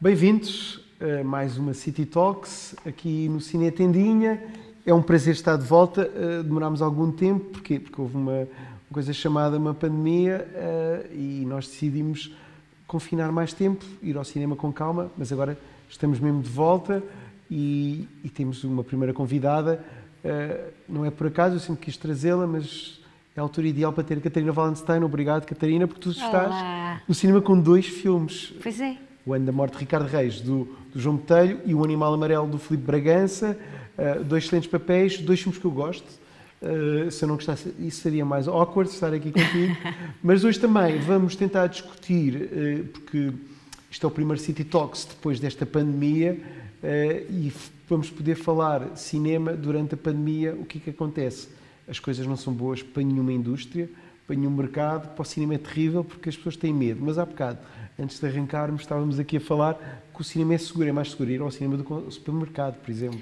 Bem-vindos a mais uma City Talks aqui no Cine Tendinha. É um prazer estar de volta. Eh, demorámos algum tempo, porquê? Porque houve uma, coisa chamada uma pandemia eh, e nós decidimos confinar mais tempo, ir ao cinema com calma, mas agora estamos mesmo de volta e, e temos uma primeira convidada. Eh, não é por acaso, eu sempre quis trazê-la, mas é a altura ideal para ter Catarina Valenstein. Obrigado, Catarina, porque tu estás Olá. no cinema com dois filmes. Pois é o Ano da Morte de Ricardo Reis, do, do João Botelho, e O Animal Amarelo, do Felipe Bragança. Uh, dois excelentes papéis, dois filmes que eu gosto. Uh, se eu não gostasse, isso seria mais awkward estar aqui contigo. Mas hoje também vamos tentar discutir, uh, porque isto é o primeiro City Talks depois desta pandemia, e vamos poder falar cinema durante a pandemia, o que é que acontece. As coisas não são boas para nenhuma indústria, Bem, o mercado para o cinema é terrível porque as pessoas têm medo. Mas há bocado, antes de arrancarmos, estávamos aqui a falar que o cinema é seguro, é mais seguro ir ao cinema do que ao supermercado, por exemplo.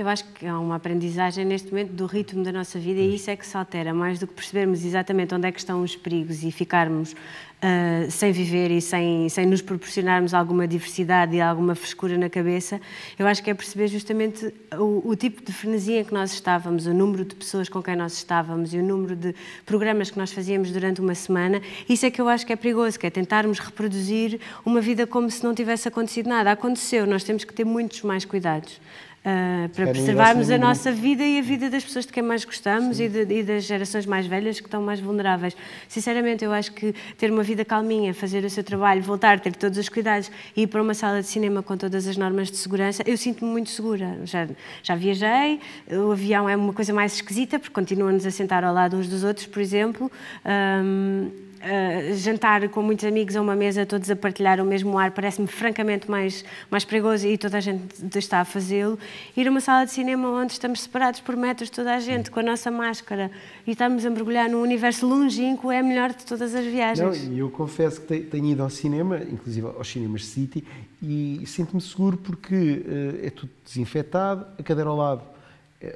Eu acho que há uma aprendizagem neste momento do ritmo da nossa vida e isso é que se altera, mais do que percebermos exatamente onde é que estão os perigos e ficarmos uh, sem viver e sem, sem nos proporcionarmos alguma diversidade e alguma frescura na cabeça. Eu acho que é perceber justamente o, o tipo de frenesia em que nós estávamos, o número de pessoas com quem nós estávamos e o número de programas que nós fazíamos durante uma semana. Isso é que eu acho que é perigoso, que é tentarmos reproduzir uma vida como se não tivesse acontecido nada. Aconteceu, nós temos que ter muitos mais cuidados. Uh, para preservarmos a nossa vida e a vida das pessoas de quem mais gostamos e, de, e, das gerações mais velhas que estão mais vulneráveis. Sinceramente, eu acho que ter uma vida calminha, fazer o seu trabalho, voltar, ter todos os cuidados e ir para uma sala de cinema com todas as normas de segurança, eu sinto-me muito segura. Já, já viajei, o avião é uma coisa mais esquisita porque continuamos a sentar ao lado uns dos outros, por exemplo. Um, ah, jantar com muitos amigos a uma mesa, todos a partilhar o mesmo ar, parece-me francamente mais, mais perigoso e toda a gente está a fazê-lo. Ir a uma sala de cinema onde estamos separados por metros, toda a gente, com a nossa máscara, e estamos a mergulhar num universo longínquo, é a melhor de todas as viagens. Não, eu confesso que tenho ido ao cinema, inclusive aos cinemas City, e sinto-me seguro porque uh, é tudo desinfetado, a cadeira ao lado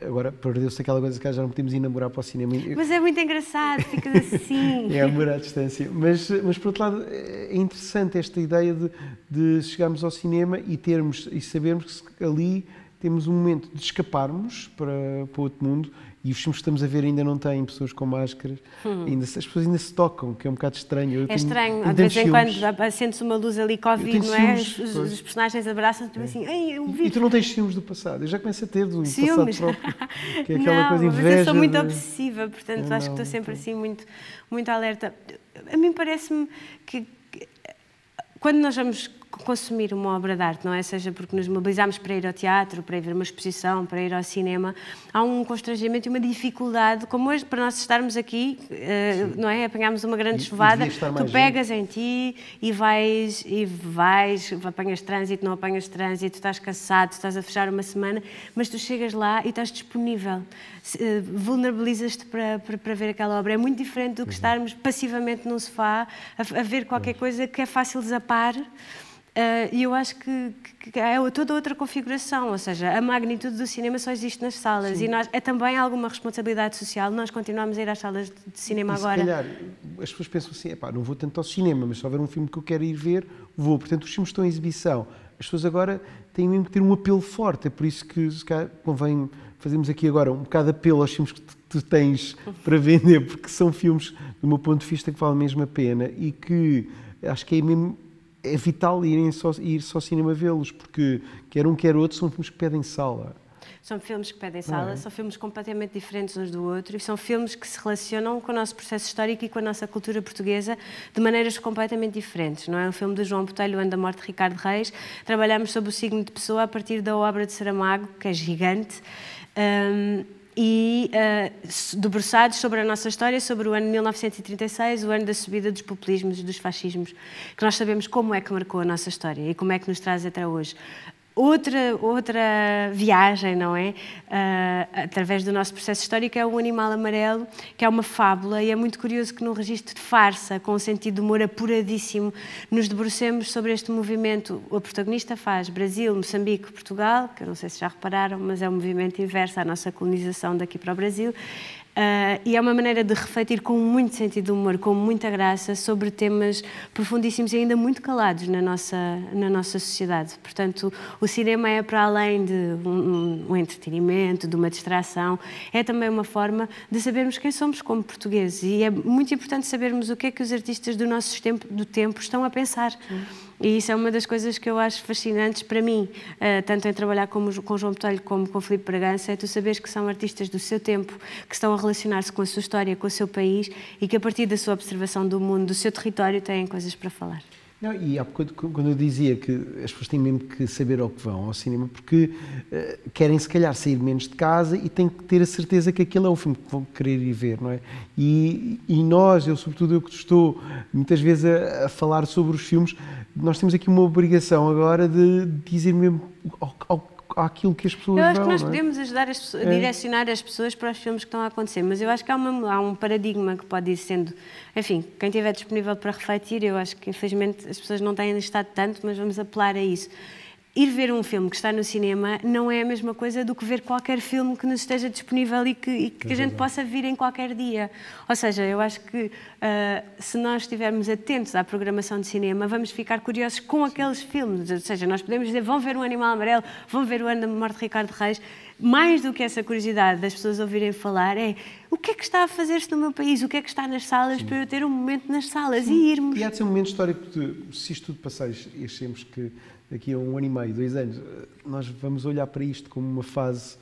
Agora perdeu-se aquela coisa que já não podíamos ir namorar para o cinema. Mas é muito engraçado, ficas assim. é amor à distância. Mas, mas por outro lado, é interessante esta ideia de, de chegarmos ao cinema e termos e sabermos que ali temos um momento de escaparmos para, para outro mundo e os filmes que estamos a ver ainda não têm pessoas com máscaras, hum. ainda, as pessoas ainda se tocam, que é um bocado estranho. Eu é estranho, tenho de vez em quando acende-se uma luz ali Covid, não é? os, os, personagens abraçam-se tipo é. assim, Ei, eu vi. E tu não tens filmes do passado, eu já começo a ter do ciúmes. passado próprio, que é aquela não, coisa inveja. Mas eu sou muito de... obsessiva, portanto não, acho que estou sempre não. assim muito, muito alerta. A mim parece-me que quando nós vamos consumir uma obra de arte, não é? Seja porque nos mobilizamos para ir ao teatro, para ir ver uma exposição, para ir ao cinema, há um constrangimento e uma dificuldade, como hoje, para nós estarmos aqui, uh, não é? Apanhámos uma grande e, chuvada, tu pegas gente. em ti e vais, e vais, apanhas trânsito, não apanhas trânsito, estás cansado, estás a fechar uma semana, mas tu chegas lá e estás disponível, uh, vulnerabilizas-te para, para, para, ver aquela obra. É muito diferente do que uhum. estarmos passivamente num sofá a, a ver qualquer uhum. coisa que é fácil desapar. Ah, e eu acho que, que é toda outra configuração, ou seja, a magnitude do cinema só existe nas salas Sim. e nós, é também alguma responsabilidade social nós continuamos a ir às salas de cinema e agora. Se calhar, as pessoas pensam assim, não vou tanto ao cinema, mas se houver um filme que eu quero ir ver, vou. Portanto, os filmes estão em exibição. As pessoas agora têm mesmo que ter um apelo forte, é por isso que se calhar, convém fazermos aqui agora um bocado de apelo aos filmes que tu tens para vender, porque são filmes, do meu ponto de vista, que valem mesmo a pena e que acho que é mesmo é vital irem só, ir só ao cinema vê-los, porque quer um, quer outro, são filmes que pedem sala. São filmes que pedem sala, é? são filmes completamente diferentes uns do outro e são filmes que se relacionam com o nosso processo histórico e com a nossa cultura portuguesa de maneiras completamente diferentes, não é? O filme do João Botelho, Anda Morte de Ricardo Reis, trabalhamos sobre o signo de pessoa a partir da obra de Saramago, que é gigante. Um, e uh, debruçados sobre a nossa história, sobre o ano de 1936, o ano da subida dos populismos e dos fascismos, que nós sabemos como é que marcou a nossa história e como é que nos traz até hoje outra, outra viagem, não é? Uh, através do nosso processo histórico, é o Animal Amarelo, que é uma fábula, e é muito curioso que num registro de farsa, com um sentido de humor apuradíssimo, nos debrucemos sobre este movimento. A protagonista faz Brasil, Moçambique, Portugal, que eu não sei se já repararam, mas é um movimento inverso à nossa colonização daqui para o Brasil, Uh, e é uma maneira de refletir com muito sentido de humor, com muita graça, sobre temas profundíssimos e ainda muito calados na nossa, na nossa sociedade. Portanto, o cinema é para além de um, um entretenimento, de uma distração, é também uma forma de sabermos quem somos como portugueses. E é muito importante sabermos o que é que os artistas do nosso tempo, do tempo estão a pensar. Sim. E isso é uma das coisas que eu acho fascinantes para mim, eh, tanto em trabalhar com, João Botelho como com o Filipe Bragança, é tu saberes que são artistas do seu tempo, que estão a relacionar-se com a sua história, com o seu país e que a partir da sua observação do mundo, do seu território, têm coisas para falar. Não, e há pouco, quando eu dizia que as pessoas têm mesmo que saber ao que vão ao cinema, porque uh, querem se calhar sair menos de casa e têm que ter a certeza que aquele é o filme que vão querer ir ver, não é? E, e nós, eu sobretudo eu que estou muitas vezes a, a, falar sobre os filmes, nós temos aqui uma obrigação agora de dizer mesmo ao, ao àquilo que as pessoas Eu acho vão, que nós é? podemos ajudar as, a é. direcionar as pessoas para os filmes que estão a acontecer, mas eu acho que há, uma, há, um paradigma que pode ir sendo. Enfim, quem tiver disponível para refletir, eu acho que infelizmente as pessoas não têm estado tanto, mas vamos apelar a isso ir ver um filme que está no cinema não é a mesma coisa do que ver qualquer filme que nos esteja disponível e que, e que a gente possa vir em qualquer dia. Ou seja, eu acho que uh, se nós estivermos atentos à programação de cinema, vamos ficar curiosos com aqueles filmes. Ou seja, nós podemos dizer, vão ver o Animal Amarelo, vão ver o Ano da Morte de Ricardo Reis. Mais do que essa curiosidade das pessoas ouvirem falar, é o que é que está a fazer-se no meu país, o que é que está nas salas Sim. para eu ter um momento nas salas Sim. e irmos. E há de ser um momento histórico de, se isto tudo passar, achemos que daqui a um ano e meio, dois anos, eh, nós vamos olhar para isto como uma fase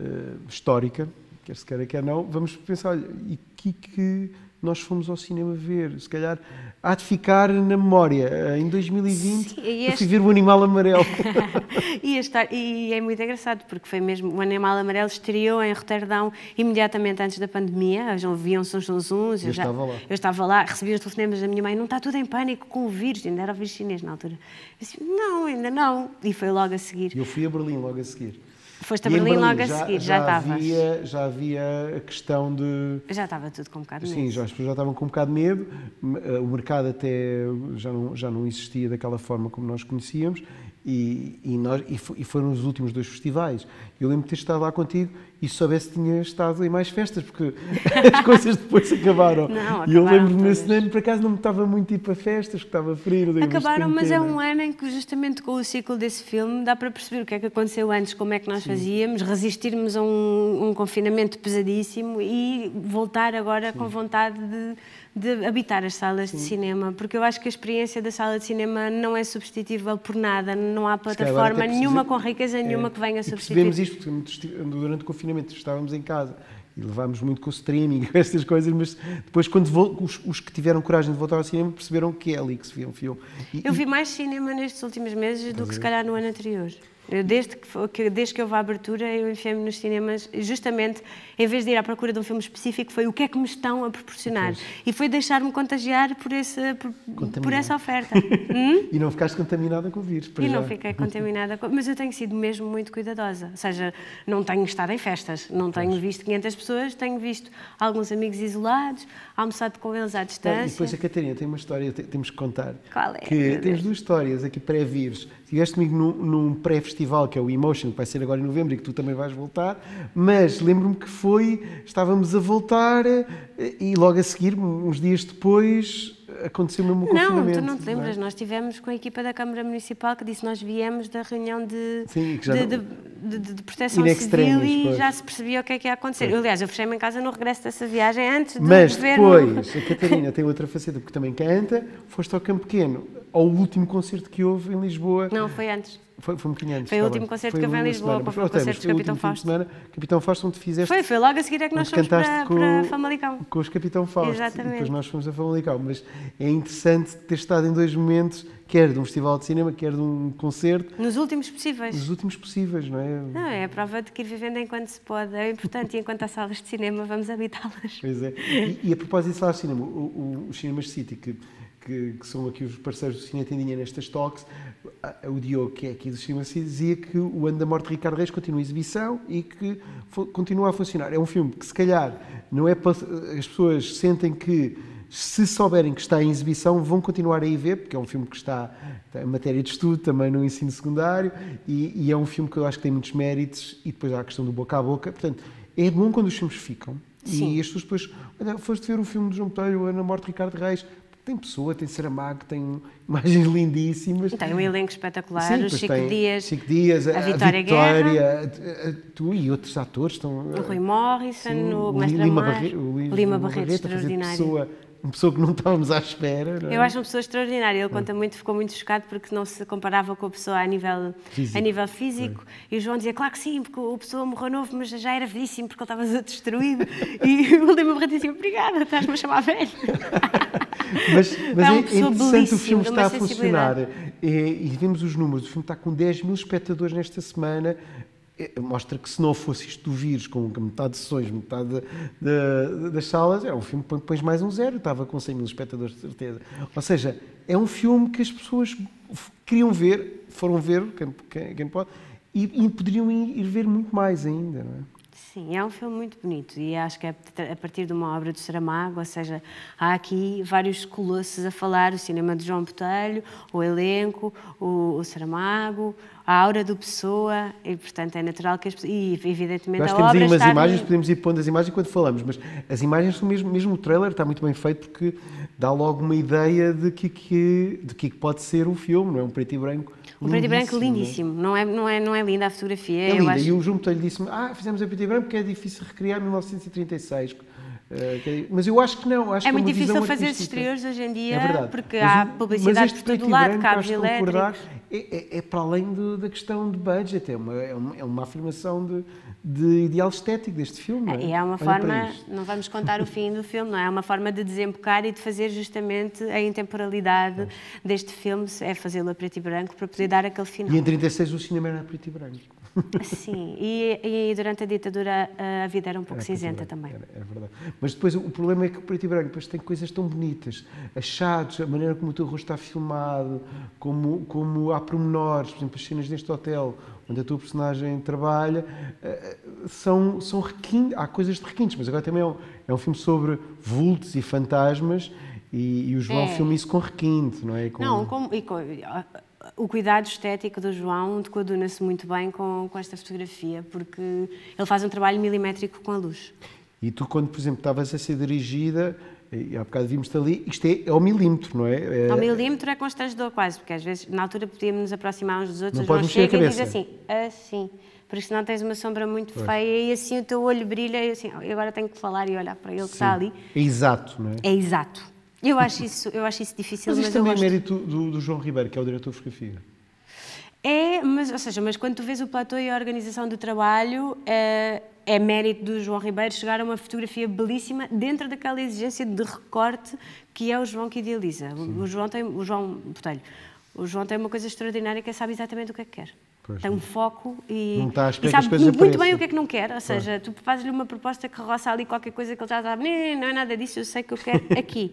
uh, histórica, quer se queira, quer não, vamos pensar, olha, e que que nós fomos ao cinema ver? Se calhar há de ficar na memória. Eh, em 2020 Sim, este... eu fui ver o Animal Amarelo. e, estar, e é muito engraçado, porque foi mesmo, o Animal Amarelo estreou em Roterdão imediatamente antes da pandemia, já ouviam-se uns zunzuns. Eu, eu, já, estava lá. Eu estava lá, recebi os telefonemas da minha mãe, não está tudo em pânico com o vírus, ainda era o vírus chinês na altura. Eu disse, não, ainda não. E foi logo a seguir. Eu fui a Berlim logo a seguir. Foste a Berlim, Berlim logo já, a seguir, já, estava estavas. já havia a questão de. Já estava tudo com um bocado de medo. Sim, já, as pessoas já estavam com um bocado de medo, eh, o mercado até já não, já não existia daquela forma como nós conhecíamos e, e, nós, e, foi, e, foram os últimos dois festivais. Eu lembro de ter estado lá contigo e soubesse que tinha estado em mais festas, porque as coisas depois acabaram. Não, e eu lembro-me nesse ano, por acaso, não me estava muito tipo a festas, que estava frio. Acabaram, mas é um ano em que, justamente com o ciclo desse filme, dá para perceber o que é que aconteceu antes, como é que nós Sim. fazíamos, resistirmos a um, um, confinamento pesadíssimo e voltar agora Sim. com vontade de de habitar as salas Sim. de cinema, porque eu acho que a experiência da sala de cinema não é substituível por nada, não há plataforma precisa, nenhuma com riqueza é, nenhuma que venha a substituir. Percebemos isto durante o confinamento, estávamos em casa e levámos muito com o streaming, estas coisas, mas depois, quando os, os, que tiveram coragem de voltar ao cinema, perceberam que é ali que se via um filme. E, eu vi mais cinema nestes últimos meses do que se é. calhar no ano anterior. Eu, desde, que, desde que houve a abertura, eu enfiei-me nos cinemas, justamente, em vez de ir à procura de um filme específico, foi o que é que me estão a proporcionar. Pois. E foi deixar-me contagiar por, esse, por, por essa oferta. hum? E não ficaste contaminada com o vírus, E já. não fiquei contaminada, com, mas eu tenho sido mesmo muito cuidadosa. Ou seja, não tenho estado em festas, não pois. tenho visto 500 pessoas, tenho visto alguns amigos isolados, almoçado com eles à distância. E depois a Catarina tem uma história, temos que contar. Qual é? Que tens duas histórias aqui pré-vírus. Estiveste comigo num, num pré festival que é o Emotion, que vai ser agora em novembro e que tu também vais voltar, mas lembro-me que foi, estávamos a voltar eh, e logo a seguir, uns dias depois, aconteceu mesmo o confinamento. Não, tu não te lembras, não é? nós tivemos com a equipa da Câmara Municipal que disse nós viemos da reunião de, Sim, de, não... de, de, de, proteção extremis, civil e pois. já se percebia o que é que ia acontecer. Aliás, eu fechei-me em casa no regresso dessa viagem antes do Mas depois, a Catarina tem outra faceta, porque também canta, foste ao Campo Pequeno, ao último concerto que houve em Lisboa. Não, foi antes. Foi, foi um bocadinho antes. Foi o tá último concerto que eu em Lisboa, para é, foi o concerto de Capitão Fausto. Semana, Capitão Fausto, onde fizeste. Foi, foi logo a seguir é que nós fomos para, com, para Famalicão. Com os Capitão Fausto. Exatamente. depois nós fomos a Famalicão. Mas é interessante ter estado em dois momentos, quer de um festival de cinema, quer de um concerto. Nos últimos possíveis. Nos últimos possíveis, não é? Não, é a prova de que ir vivendo enquanto se pode. É importante e enquanto há salas de cinema, vamos habitá-las. Pois é. E, e a propósito de salas de cinema, os cinemas de City, que que, que, são aqui os parceiros do Cine Tendinha nestas talks, o Diogo, que é aqui do Cinema dizia que o Ano da Morte de Ricardo Reis continua em exibição e que continua a funcionar. É um filme que, se calhar, não é as pessoas sentem que, se souberem que está em exibição, vão continuar a ir ver, porque é um filme que está em matéria de estudo, também no ensino secundário, e, e é um filme que eu acho que tem muitos méritos, e depois há a questão do boca a boca. Portanto, é bom quando os filmes ficam. Sim. E as pessoas depois, olha, foste ver o filme de João Botelho, Ana Morte, Ricardo Reis, tem pessoa, tem Saramago, tem imagens lindíssimas. Tem um elenco espetacular, Sim, o Chico Dias, Chico Dias, a, a Vitória, a Guerra, tu e outros atores estão... O eh, Rui Morrison, Sim, o, o Mestre Lima, Lima, Barreto, Barreto extraordinário uma pessoa que não estávamos à espera. É? Eu acho uma pessoa extraordinária. Ele conta muito, ficou muito chocado porque não se comparava com a pessoa a nível físico. A nível físico. É. E o João dizia, claro que sim, porque o pessoa morreu novo, mas já era velhíssimo porque ele estava destruído. e o Lima Barreto dizia, obrigada, estás-me a chamar velho. mas mas é, um é interessante o filme está a funcionar. É, e, e os números. O filme está com 10 mil espectadores nesta semana. É, mostra que se não fosse isto do vírus, com metade de sessões, metade de, de, das salas, era é um filme que pões mais um zero, estava com 100 mil espectadores, de certeza. Ou seja, é um filme que as pessoas queriam ver, foram ver, quem, quem, quem pode, e, e, poderiam ir ver muito mais ainda. Não é? Sim, é um filme muito bonito e acho que é a partir de uma obra do Saramago, ou seja, há aqui vários colossos a falar, o cinema de João Botelho, o elenco, o, o Saramago, a aura do Pessoa e, portanto, é natural que as pessoas... E, evidentemente, Nós a obra Nós temos imagens, podemos ir pondo as imagens enquanto falamos, mas as imagens são mesmo, mesmo o trailer está muito bem feito porque dá logo uma ideia de que, que, de que pode ser o filme, não é? Um preto e branco o preto e branco lindíssimo, não é, não é, não é linda a fotografia. É linda, acho... e o Jumtelho disse-me, ah, fizemos a preto e branco porque é difícil recriar 1936 eh, é- mas eu acho que não. Acho é que é muito difícil fazer exteriores hoje em dia, é porque mas, há publicidade por todo lado, cabos elétricos. É, é, é, para além da questão de budget, é uma, é uma, é uma afirmação de, de, ideal estético deste filme. É? E é uma Olha forma, não vamos contar o fim do filme, não é? É uma forma de desembocar e de fazer justamente a intemporalidade deste filme, é fazê-lo a preto e branco para poder dar aquele final. E em 36 o cinema era a preto e branco. Sim, e, e durante a ditadura eh, a vida era um pouco é, era cinzenta é também. Era, é, é verdade. Mas depois o problema é que o preto e branco depois tem coisas tão bonitas, achados, a maneira como o teu rosto está filmado, como, como há pormenores, por exemplo, as cenas deste hotel onde a tua personagem trabalha, eh, são, são requintes, há coisas de requintes, mas agora também é um, é um filme sobre vultos e fantasmas e, e o João é. filma isso com requinte, não é? Com... Não, com, e com o cuidado estético do João coaduna-se muito bem com, com esta fotografia, porque ele faz um trabalho milimétrico com a luz. E tu, quando, por exemplo, estavas a ser dirigida, e há bocado vimos-te ali, isto é ao milímetro, não é? é... Ao milímetro é constrangedor quase, porque às vezes, na altura, podíamos nos aproximar uns dos outros, não, não chega e diz assim, assim, porque senão tens uma sombra muito pois. feia e assim o teu olho brilha e assim, oh, agora tenho que falar e olhar para ele que está ali. É exato, não é? É exato. Eu acho isso, eu acho isso difícil. Mas isto mas também é mérito do, do, João Ribeiro, que é o diretor de fotografia. É, mas, ou seja, mas quando tu vês o platô e a organização do trabalho, é, é mérito do João Ribeiro chegar a uma fotografia belíssima dentro daquela exigência de recorte que é o João que idealiza. O, João tem, o João Botelho, o João tem uma coisa extraordinária que é sabe exatamente o que é que quer. Pois tem um foco e, não está a e sabe muito aparecem. bem o que é que não quer. Ou seja, tu fazes-lhe uma proposta que roça ali qualquer coisa que ele já sabe, não, não é nada disso, eu sei que eu quero aqui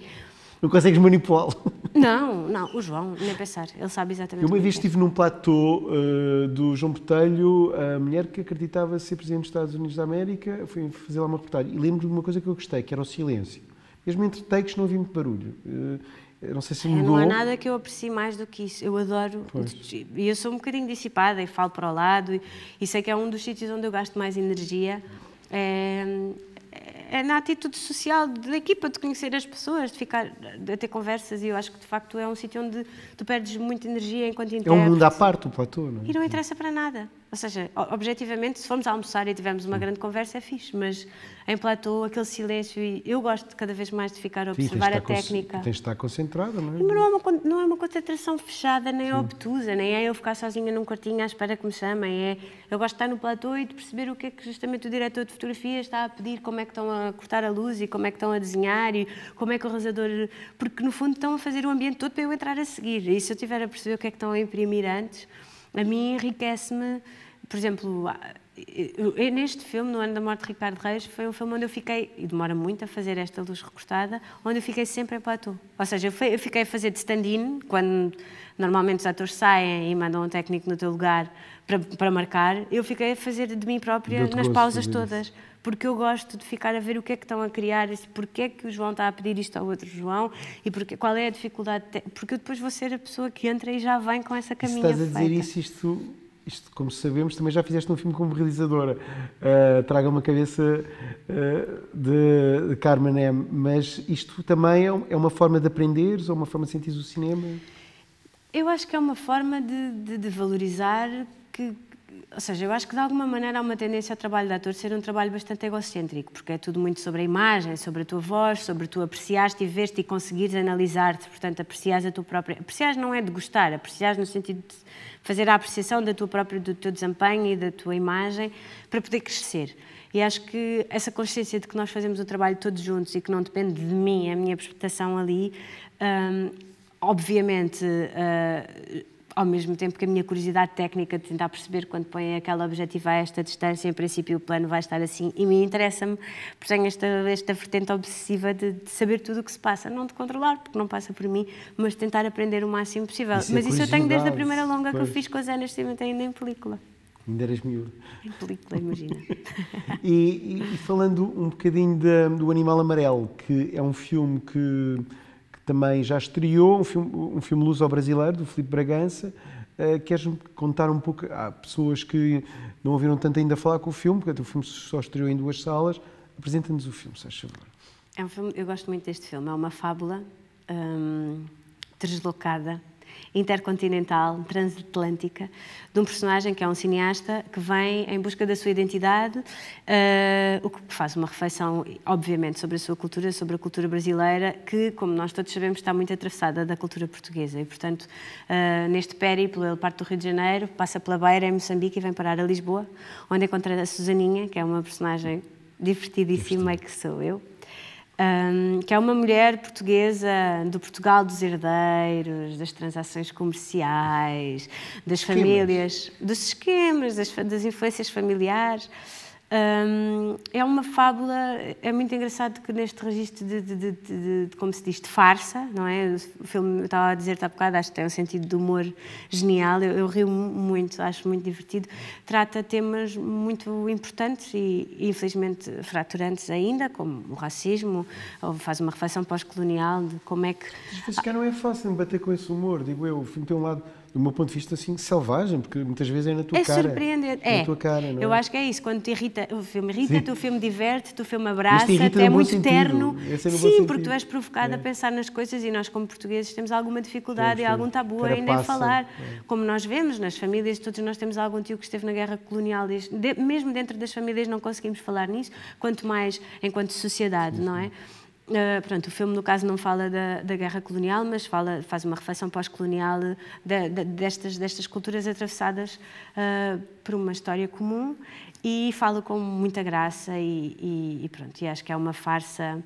não consegues manipulá-lo. Não, não, o João, nem pensar, ele sabe exatamente. Eu uma vez estive num platô uh, do João Botelho, a mulher que acreditava ser presidente dos Estados Unidos da América, fui fazer lá uma reportagem e lembro-me de uma coisa que eu gostei, que era o silêncio. Mesmo entre takes não havia muito barulho. Uh, não sei se mudou. É, não há nada que eu aprecie mais do que isso. Eu adoro. E eu sou um bocadinho dissipada e falo para o lado. E, e sei que é um dos sítios onde eu gasto mais energia. É, é na atitude social da equipa, de conhecer as pessoas, de ficar, de ter conversas, e eu acho que de facto é um sítio onde tu perdes muita energia enquanto intérprete. É um mundo à parte o platô, não é? E não interessa para nada. Ou seja, objetivamente, se formos a almoçar e tivermos uma grande conversa, é fixe, mas em platô, aquele silêncio, e eu gosto cada vez mais de ficar a observar Sim, a técnica. Tens de estar concentrada, não é? Mas não é uma, não é uma concentração fechada, nem Sim. obtusa, nem é eu ficar sozinha num quartinho à espera que me chamem. É, eu gosto de estar no platô e de perceber o que é que justamente o diretor de fotografia está a pedir, como é que estão a cortar a luz e como é que estão a desenhar e como é que o arrasador. Porque no fundo estão a fazer o ambiente todo para eu entrar a seguir. E se eu tiver a perceber o que é que estão a imprimir antes a mim enriquece-me, por exemplo, eu, neste filme, no ano da morte de Ricardo Reis, foi um filme onde eu fiquei, e demora muito a fazer esta luz recostada, onde eu fiquei sempre em platô. Ou seja, eu, fui, eu fiquei a fazer de stand-in, quando normalmente os atores saem e mandam um técnico no teu lugar para, para marcar, eu fiquei a fazer de mim própria nas pausas todas. Porque eu gosto de ficar a ver o que é que estão a criar, porque é que o João está a pedir isto ao outro João e porque, qual é a dificuldade. Porque eu depois vou ser a pessoa que entra e já vem com essa caminha. Estás a dizer feita. isso, isto isto, como sabemos, também já fizeste um filme como realizadora. Uh, traga uma cabeça uh, de, de Carmen M. Mas isto também é, um, é uma forma de aprenderes ou uma forma de sentires o cinema? Eu acho que é uma forma de, de, de valorizar que, ou seja, eu acho que de alguma maneira há uma tendência ao trabalho de ator ser um trabalho bastante egocêntrico, porque é tudo muito sobre a imagem, sobre a tua voz, sobre tu apreciaste e veste e conseguires analisar-te, portanto, aprecias a tua própria... Aprecias não é de gostar, aprecias no sentido de fazer a apreciação da tua própria, do teu desempenho e da tua imagem para poder crescer. E acho que essa consciência de que nós fazemos o trabalho todos juntos e que não depende de mim, é a minha prestação ali, hum, obviamente uh, ao mesmo tempo que a minha curiosidade técnica de tentar perceber quando põem aquele objetivo a esta distância, em princípio o plano vai estar assim. E me interessa-me, porque tenho esta, esta vertente obsessiva de, de, saber tudo o que se passa, não de controlar, porque não passa por mim, mas tentar aprender o máximo possível. Isso é mas é isso eu tenho desde a primeira longa pois. que eu fiz com as Ana Nascimento ainda em película. Ainda eras miúdo. Em película, imagina. e, e, falando um bocadinho de, do Animal Amarelo, que é um filme que também já estreou um filme, um filme luso-brasileiro, do Felipe Bragança. Uh, eh, queres contar um pouco? Há pessoas que não ouviram tanto ainda falar com o filme, porque o filme só estreou em duas salas. Apresenta-nos o filme, se achas favor. É um filme, eu gosto muito deste filme. É uma fábula hum, deslocada intercontinental, transatlântica, de um personagem que é um cineasta que vem em busca da sua identidade, uh, o que faz uma reflexão, obviamente, sobre a sua cultura, sobre a cultura brasileira, que, como nós todos sabemos, está muito atravessada da cultura portuguesa. E, portanto, uh, neste périplo, ele parte do Rio de Janeiro, passa pela Beira, em Moçambique e vem parar a Lisboa, onde encontra a Susaninha, que é uma personagem divertidíssima, que sou eu um, que é uma mulher portuguesa do Portugal dos herdeiros, das transações comerciais, das esquemas. famílias, dos esquemas, das, das influências familiares. Um, é uma fábula, é muito engraçado que neste registro de, de, de, de, como se diz, de farsa, não é? O filme, eu estava a dizer-te há bocado, acho que tem um sentido de humor genial, eu, eu rio muito, acho muito divertido. Trata temas muito importantes e, infelizmente, fraturantes ainda, como o racismo, ou faz uma reflexão pós-colonial de como é que. Mas se calhar não é fácil bater com esse humor, digo eu, tem um lado do meu ponto de vista, assim, selvagem, porque muitas vezes é na tua é cara. Surpreendente. É surpreendente. É. Eu acho que é isso. Quando te irrita, o filme irrita, Sim. o filme diverte, o filme abraça, é muito terno. É Sim, porque tu és provocado é. a pensar nas coisas e nós, como portugueses, temos alguma dificuldade temos, e algum tabu ainda em falar. É. Como nós vemos nas famílias, todos nós temos algum tio que esteve na guerra colonial. De, mesmo dentro das famílias não conseguimos falar nisso, quanto mais enquanto sociedade, Sim. não é? Uh, pronto, o filme, no caso, não fala da, da guerra colonial, mas fala, faz uma reflexão pós-colonial de, de, destas, destas culturas atravessadas uh, por uma história comum e fala com muita graça e, e, e pronto, e acho que é uma farsa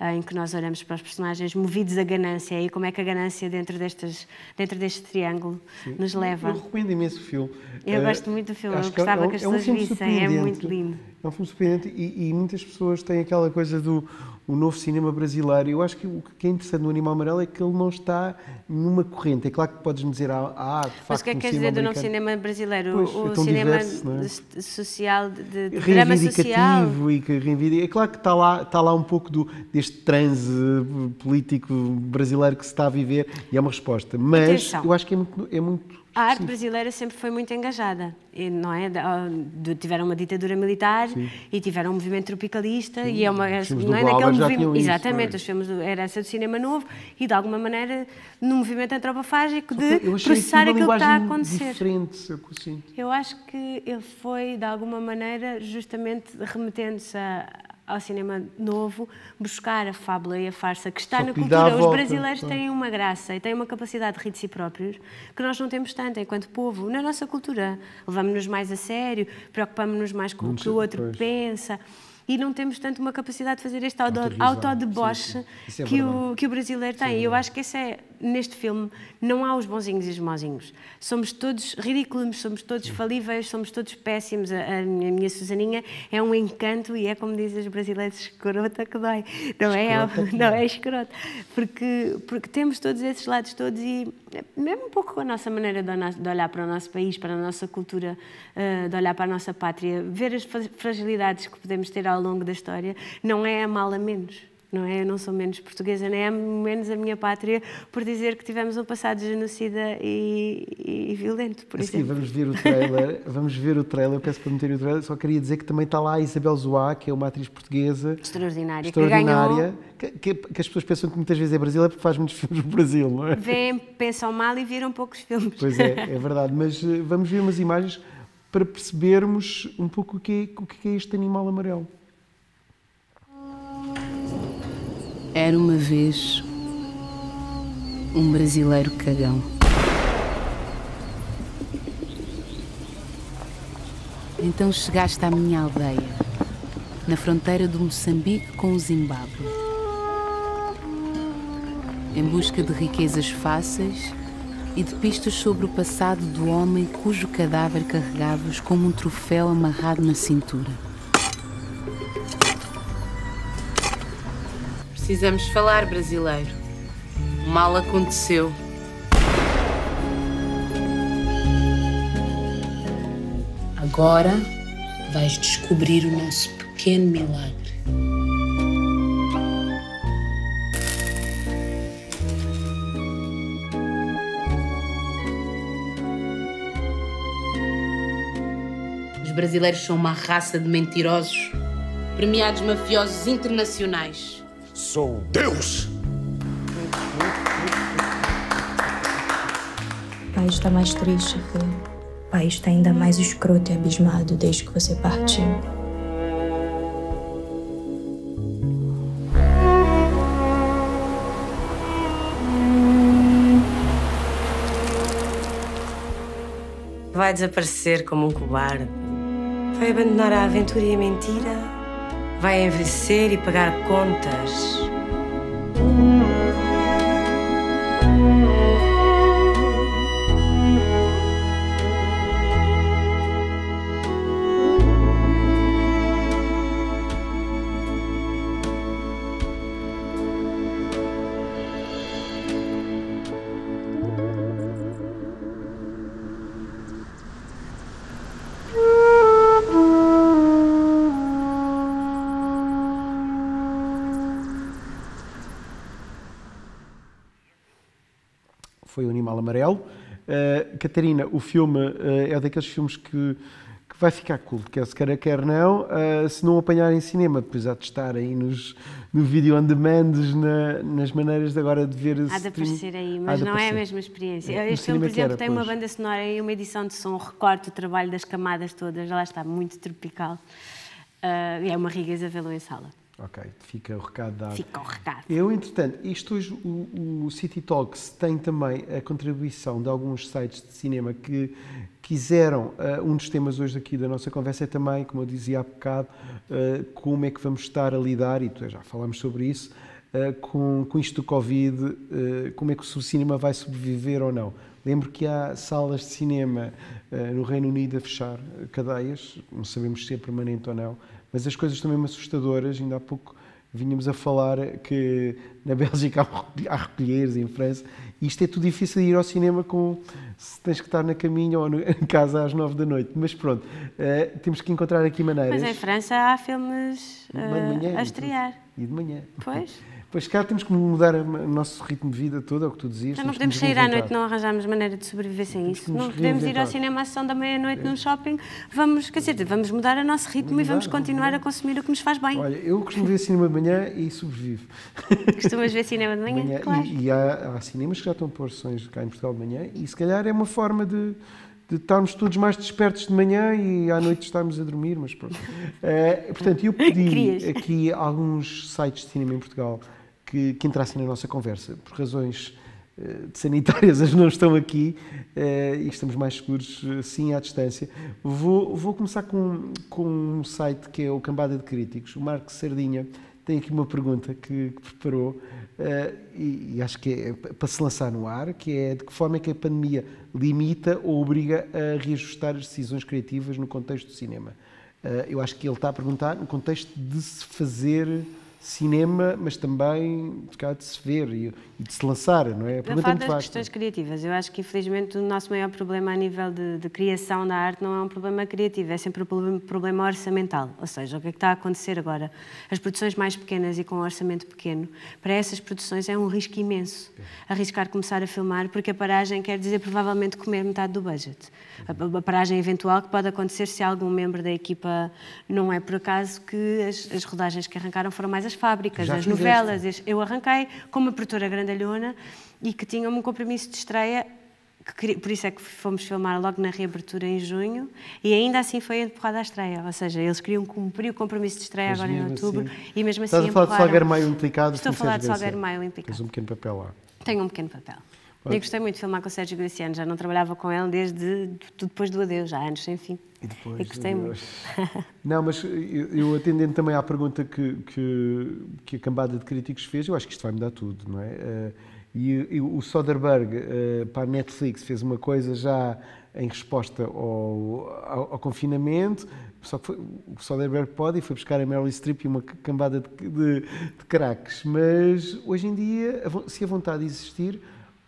uh, em que nós olhamos para os personagens movidos à ganância e como é que a ganância dentro, destas, dentro deste triângulo Sim, nos leva. Eu recomendo imenso o filme. Eu gosto muito do filme, eu gostava que, é, que as é pessoas um vissem, é muito lindo é um filme surpreendente e, e, muitas pessoas têm aquela coisa do o novo cinema brasileiro. Eu acho que o que é interessante no Animal Amarelo é que ele não está numa corrente. É claro que podes-me dizer, ah, ah de facto, Mas o que é que queres dizer americano... do novo cinema brasileiro? Pois, o é cinema diverso, é? social, de, de drama social. E que reivindica. É claro que está lá, está lá um pouco do, deste transe político brasileiro que se está a viver e é uma resposta. Mas Atenção. eu acho que é muito, é muito a arte Sim. brasileira sempre foi muito engajada, não é? Ah, tiveram uma ditadura militar Sim. e tiveram um movimento tropicalista Sim. e é uma não é naquele movimento exatamente, isso, é. os filmes era essa do cinema novo e de alguma maneira no movimento antropofágico de processar aquilo que está a acontecer. Diferente, eu, eu acho que ele foi de alguma maneira justamente remetendo-se a, ao cinema novo buscar a fábula e a farsa que está Só na cultura. Os brasileiros então. têm uma graça e têm uma capacidade de rir de si próprios que nós não temos tanto enquanto povo. Na nossa cultura, levamos-nos mais a sério, preocupamos-nos mais com o que o outro pensa e não temos tanto uma capacidade de fazer este autodeboche auto é que, o, que o brasileiro tem. E eu acho que esse é, neste filme, não há os bonzinhos e os mauzinhos. Somos todos ridículos, somos todos falíveis, somos todos péssimos. A, a, minha Susaninha é um encanto e é, como dizem os brasileiros, escrota que dói. Não é, é escrota é, não é escrota. Porque, porque temos todos esses lados todos e, mesmo um pouco com a nossa maneira de olhar para o nosso país, para a nossa cultura, eh, de olhar para a nossa pátria, ver as fragilidades que podemos ter ao longo da história, não é amá-la menos não é? Eu não sou menos portuguesa, nem é menos a minha pátria por dizer que tivemos um passado genocida e, e, e violento, por assim, exemplo. Vamos ver o trailer, vamos ver o trailer, peço para meter o trailer, só queria dizer que também está lá a Isabel Zoá, que é uma atriz portuguesa. Extraordinária. Extraordinária. Que, ganhou... que, que, que as pessoas pensam que muitas vezes é Brasil é porque faz muitos filmes no Brasil, não é? Vêm, pensam mal e viram poucos filmes. Pois é, é verdade, mas eh, vamos ver umas imagens para percebermos um pouco o que é, o que é este animal amarelo. Era uma vez um brasileiro cagão. Então chegaste à minha aldeia, na fronteira do Moçambique com o Zimbábue. Em busca de riquezas fáceis e de pistas sobre o passado do homem cujo cadáver carregavas como um troféu amarrado na cintura. Precisamos falar, brasileiro. O mal aconteceu. Agora vais descobrir o nosso pequeno milagre. Os brasileiros são uma raça de mentirosos, premiados mafiosos internacionais sou Deus. O país está mais triste, Fê. O país está ainda mais escroto e abismado desde que você partiu. Vai desaparecer como um cobarde. Vai abandonar a aventura e a mentira vai envelhecer e pagar contas. foi o Animal Amarelo. Uh, Catarina, o filme uh, é daqueles filmes que, que vai ficar culto, quer se queira, quer não, uh, se não apanhar em cinema, depois há de estar aí nos, no vídeo on demand, na, nas maneiras de agora de ver... Há de aparecer aí, mas não aparecer. é a mesma experiência. É, este filme, por exemplo, era, tem pois. uma banda sonora e uma edição de som, recorte o trabalho das camadas todas, lá está, muito tropical. é uma riqueza vê-lo em sala. Ok, fica o recado dado. Fica o recado. Eu, entretanto, isto hoje, o, o City Talks tem também a contribuição de alguns sites de cinema que quiseram. Uh, um dos temas hoje aqui da nossa conversa é também, como eu dizia há bocado, uh, como é que vamos estar a lidar, e já falámos sobre isso, uh, com, com isto do Covid, como é que o cinema vai sobreviver ou não. Lembro que há salas de cinema no Reino Unido a fechar cadeias, não sabemos se é permanente ou não mas as coisas estão mesmo assustadoras. Ainda há pouco vínhamos a falar que na Bélgica há recolheres, em França. Isto é tudo difícil de ir ao cinema com se tens que estar na caminha ou em casa às nove da noite. Mas pronto, uh, temos que encontrar aqui maneiras. Mas em França há filmes uh, manhã, eh, a estrear. E de manhã. Pois. Pois cá temos que mudar o nosso ritmo de vida todo, é o que tu dizias. Já não podemos sair à noite, não arranjamos maneira de sobreviver sem temos isso. Não podemos ir ao cinema à sessão da meia-noite é. num shopping. Vamos, quer dizer, vamos mudar o nosso ritmo e vamos continuar a consumir o que nos faz bem. Olha, eu costumo ver cinema de manhã e sobrevivo. Costumas ver cinema de manhã? manhã claro. E, e há, há, cinemas que já estão por sessões cá em Portugal de manhã e se calhar é uma forma de de estarmos todos mais despertos de manhã e à noite estarmos a dormir, mas pronto. Uh, portanto, eu pedi Querias. aqui alguns sites de cinema em Portugal que, que entrassem na nossa conversa. Por razões eh, de sanitárias, as não estão aqui eh, e estamos mais seguros, eh, sim, à distância. Vou, vou começar com, com um site que é o Cambada de Críticos. O Marco Sardinha tem aqui uma pergunta que, que preparou e, e, acho que é, é para se lançar no ar, que é de que forma é que a pandemia limita ou obriga a reajustar as decisões criativas no contexto do cinema. eu acho que ele está a perguntar no contexto de se fazer cinema, mas também de se ver e, e, de se lançar, não é? A pergunta é muito questões criativas, eu acho que infelizmente o nosso maior problema a nível de, de, criação da arte não é um problema criativo, é sempre um problema orçamental, ou seja, o que, é que está a acontecer agora? As produções mais pequenas e com um orçamento pequeno, para essas produções é um risco imenso arriscar começar a filmar, porque a paragem quer dizer provavelmente comer metade do budget. A, a paragem eventual que pode acontecer se algum membro da equipa não é por acaso que as, as rodagens que arrancaram foram mais as fábricas, Já as fizeste. novelas. Eu arranquei como uma produtora grandalhona e que tinha um compromisso de estreia que, por isso é que fomos filmar logo na reabertura em junho e ainda assim foi empurrada à estreia. Ou seja, eles queriam cumprir o compromisso de estreia Mas agora em outubro assim, e mesmo assim. Estás a assim falar de Salgueiro Maio implicado? Estou a falar de Salgueiro Maio implicado. Tens um pequeno papel lá. Tenho um pequeno papel. Eu gostei muito de filmar com o Sérgio Graciano, já não trabalhava com ele desde depois do Adeus, há anos enfim E Depois eu gostei muito. Não, mas eu, atendendo também à pergunta que, que, que, a cambada de críticos fez, eu acho que isto vai mudar tudo, não é? Eh, e, e o Soderbergh uh, eh, para a Netflix fez uma coisa já em resposta ao, ao, ao confinamento, só que foi, o Soderbergh pode e foi buscar a Meryl Streep e uma cambada de, de, de craques. Mas hoje em dia, se a vontade existir,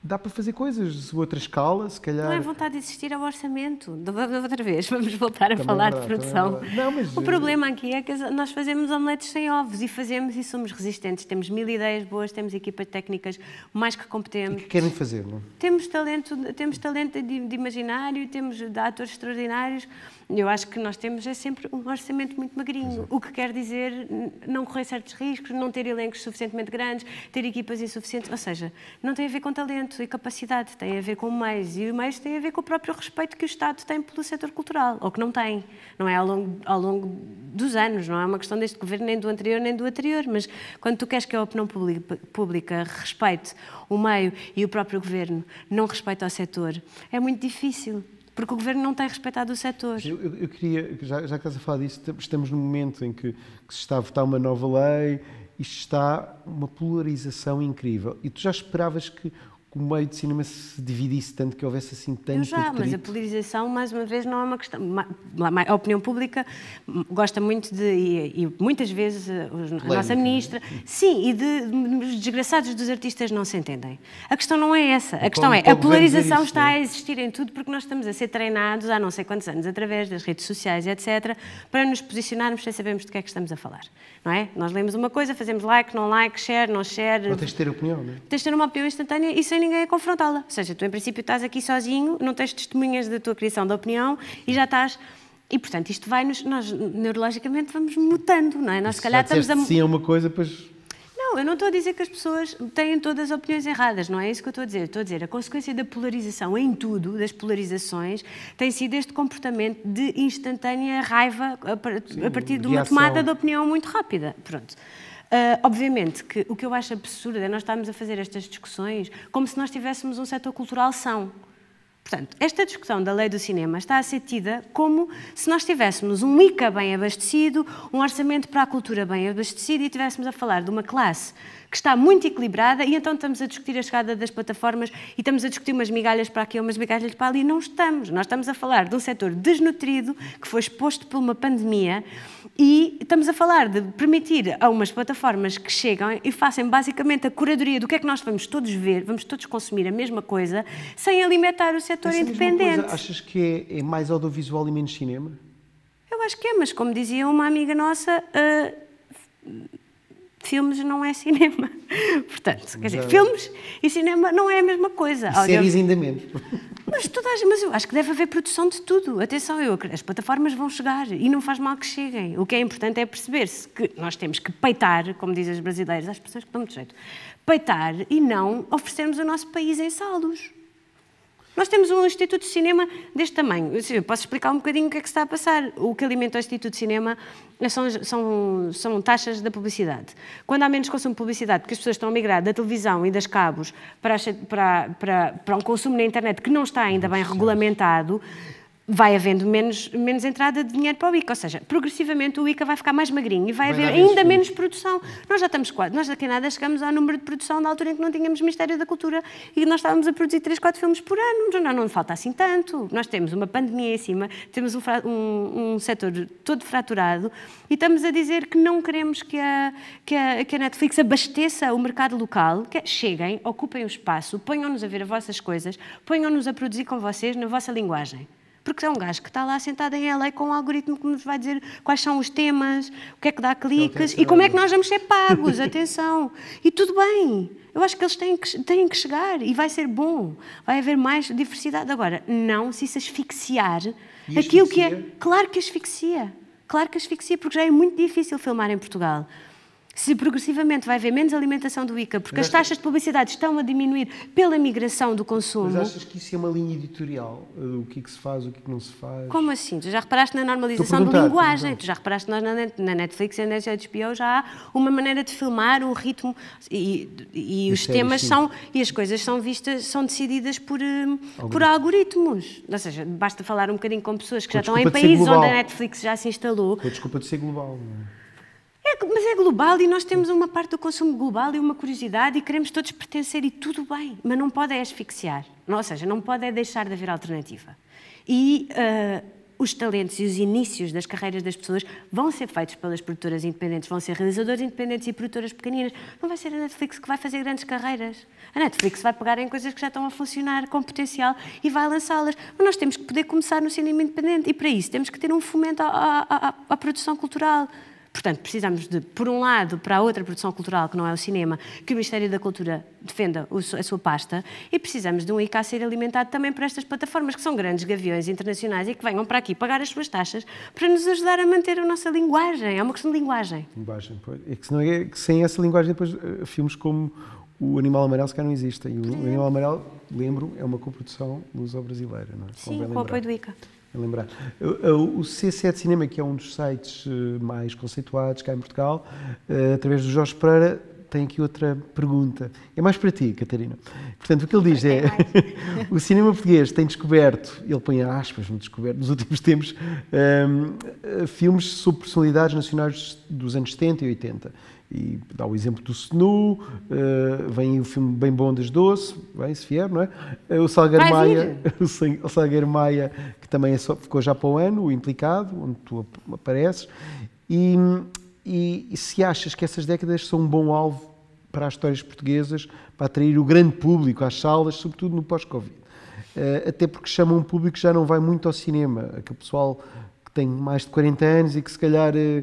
dá para fazer coisas de outra escala, se calhar. Não é vontade de existir ao orçamento. Outra vez, vamos voltar a também é falar verdade, de é produção. Não, mas... O problema eh, aqui é que nós fazemos omeletes sem ovos e fazemos e somos resistentes. Temos mil ideias boas, temos equipas técnicas mais que competentes. E que querem fazer, não? É? Temos talento, temos talento de, de imaginário, temos de atores extraordinários, eu acho que nós temos é sempre um orçamento muito magrinho, Exato. o que quer dizer não correr certos riscos, não ter elencos suficientemente grandes, ter equipas insuficientes, ou seja, não tem a ver com talento e capacidade, tem a ver com meios, e o meios tem a ver com o próprio respeito que o Estado tem pelo setor cultural, ou que não tem, não é ao longo, ao longo dos anos, não é, é uma questão deste governo, nem do anterior, nem do anterior, mas quando tu queres que a opinião pública respeite o meio e o próprio governo não respeita o setor, é muito difícil porque o governo não tem respeitado o setor. Eu, eu, eu queria, já, já que estás a falar disso, estamos num momento em que, que se está a votar uma nova lei, isto está uma polarização incrível. E tu já esperavas que o meio de cinema se dividisse tanto que houvesse assim tanto eu já, atrito. mas a polarização mais uma vez não é uma questão a opinião pública gosta muito de e, e muitas vezes eh, a nossa né? ministra sim e de, desgraçados dos artistas não se entendem a questão não é essa a como, questão é a polarização isso, está é? a existir em tudo porque nós estamos a ser treinados há não sei quantos anos através das redes sociais etc para nos posicionarmos sem sabermos de que é que estamos a falar não é? Nós lemos uma coisa, fazemos like, não like, share, não share. Não tens de ter opinião, não é? Tens de ter uma opinião instantânea e sem ninguém a confrontá-la. Ou seja, tu em princípio estás aqui sozinho, não tens testemunhas da tua criação da opinião e já estás. E, portanto, isto vai-nos, nós neurologicamente vamos mutando, não é? Nós, se calhar, estamos a. Sim, é uma coisa, pois não, eu não estou a dizer que as pessoas têm todas as opiniões erradas, não é isso que eu estou a dizer. Estou a dizer, a consequência da polarização em tudo, das polarizações, tem sido este comportamento de instantânea raiva a, partir Sim, de uma reação. tomada de opinião muito rápida. Pronto. Uh, obviamente que o que eu acho absurdo é nós estarmos a fazer estas discussões como se nós tivéssemos um setor cultural são. Portanto, esta discussão da lei do cinema está a ser tida como se nós tivéssemos um ICA bem abastecido, um orçamento para a cultura bem abastecido e estivéssemos a falar de uma classe que está muito equilibrada e então estamos a discutir a chegada das plataformas e estamos a discutir umas migalhas para aqui, umas migalhas para ali. Não estamos. Nós estamos a falar de um setor desnutrido que foi exposto por uma pandemia e estamos a falar de permitir a umas plataformas que chegam e façam basicamente a curadoria do que é que nós vamos todos ver, vamos todos consumir a mesma coisa, sem alimentar o setor setor independente. Coisa, achas que é, é, mais audiovisual e menos cinema? Eu acho que é, mas como dizia uma amiga nossa, uh, filmes não é cinema. Portanto, mas, quer dizer, é... filmes e cinema não é a mesma coisa. E séries ainda menos. Mas, todas, mas eu acho que deve haver produção de tudo. Atenção, eu, as plataformas vão chegar e não faz mal que cheguem. O que é importante é perceber-se que nós temos que peitar, como dizem os brasileiros, as pessoas que dão muito jeito, peitar e não oferecermos o nosso país em saldos. Nós temos um Instituto de Cinema deste tamanho. Eu posso explicar um bocadinho o que é que está a passar. O que alimenta o Instituto de Cinema são, são, são taxas da publicidade. Quando há menos consumo de publicidade, porque as pessoas estão a migrar da televisão e das cabos para, para, para, para um consumo na internet que não está ainda bem regulamentado, vai havendo menos, menos entrada de dinheiro para o ICA, ou seja, progressivamente o ICA vai ficar mais magrinho e vai, vai haver ainda menos produção. Nós já estamos quase, nós daqui a nada chegamos ao número de produção da altura em que não tínhamos Ministério da Cultura e nós estávamos a produzir 3, 4 filmes por ano, não, não, não falta assim tanto. Nós temos uma pandemia em cima, temos um, um, um setor todo fraturado e estamos a dizer que não queremos que a, que a, que a Netflix abasteça o mercado local, que é, cheguem, ocupem o espaço, ponham-nos a ver as vossas coisas, ponham-nos a produzir com vocês na vossa linguagem porque é um gajo que está lá sentado em LA com um algoritmo que nos vai dizer quais são os temas, o que é que dá cliques e como é que nós vamos ser pagos. Atenção! E tudo bem. Eu acho que eles têm que, têm que chegar e vai ser bom. Vai haver mais diversidade. Agora, não se isso asfixiar aquilo que é. Claro que asfixia. Claro que asfixia, porque já é muito difícil filmar em Portugal se progressivamente vai haver menos alimentação do ICA, porque Mas as taxas de publicidade estão a diminuir pela migração do consumo. Mas achas que isso é uma linha editorial? Eh, o que é que se faz, o que é que não se faz? Como assim? Tu já reparaste na normalização da linguagem, tu já reparaste nós na Netflix e na HBO já há uma maneira de filmar, o ritmo e, e, os temas sim. são e as coisas são vistas, são decididas por, eh, Algum. por algoritmos. Ou seja, basta falar um bocadinho com pessoas que com já estão em países onde a Netflix já se instalou. Com desculpa de ser global. Não é? É mas é global e nós temos uma parte do consumo global e uma curiosidade e queremos todos pertencer e tudo bem, mas não pode é asfixiar, ou seja, não pode é deixar de haver alternativa. E uh, os talentos e os inícios das carreiras das pessoas vão ser feitos pelas produtoras independentes, vão ser realizadores independentes e produtoras pequeninas. Não vai ser a Netflix que vai fazer grandes carreiras. A Netflix vai pegar em coisas que já estão a funcionar com potencial e vai lançá-las. Mas nós temos que poder começar no cinema independente e, para isso, temos que ter um fomento à, à, à, à produção cultural. Portanto, precisamos de, por um lado, para a outra produção cultural, que não é o cinema, que o Ministério da Cultura defenda a sua pasta, e precisamos de um ICA ser alimentado também por estas plataformas, que são grandes gaviões internacionais e que venham para aqui pagar as suas taxas para nos ajudar a manter a nossa linguagem. É uma questão de linguagem. Linguagem, pois. É que, senão é, que sem essa linguagem, depois eh, filmes como o Animal Amarelo sequer não existem. E o Animal Amarelo, lembro, é uma coprodução luso-brasileira, não é? Sim, com o apoio do ICA. É lembrar. O C7 Cinema, que é um dos sites eh, mais conceituados cá em Portugal, eh, através do Jorge Pereira, tem aqui outra pergunta. É mais para ti, Catarina. Portanto, o que ele diz é: o cinema português tem descoberto, ele põe aspas no descoberto, nos últimos tempos, um, ehm, eh, filmes sobre personalidades nacionais dos anos 70 e 80 e dá o exemplo do Senu, uh, eh, vem o filme Bem bom das Doce, bem, se vier, não é? Eh, o Salgueiro Maia, o Salgueiro Maia, que também é só, ficou já para o ano, o implicado, onde tu apareces, e, e, e se achas que essas décadas são um bom alvo para as histórias portuguesas, para atrair o grande público às salas, sobretudo no pós-Covid. Uh, até porque chama um público que já não vai muito ao cinema, que o pessoal tenho mais de 40 anos e que se calhar eh,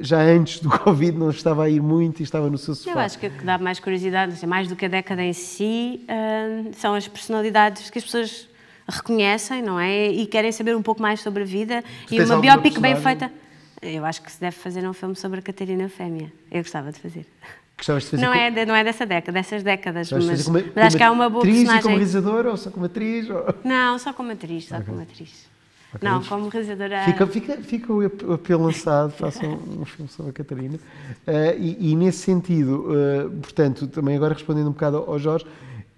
já antes do Covid não estava a ir muito e estava no seu sofá. Eu acho que o que dá mais curiosidade, assim, mais do que a década em si, eh, são as personalidades que as pessoas reconhecem, não é? E querem saber um pouco mais sobre a vida tu e uma biopic bem feita. Eu acho que se deve fazer um filme sobre a Catarina Fêmea. Eu gostava de fazer. Gostavas de fazer não, com... é de, não é dessa década, dessas décadas, mas, mas acho que há uma boa atriz personagem. como realizadora ou só como atriz? Ou... Não, só como atriz, só okay. como atriz. Okay. Não, como realizadora. Fica, fica, fica o apelo lançado, façam um, filme sobre a Catarina. Uh, e, e, nesse sentido, uh, portanto, também agora respondendo um bocado ao Jorge,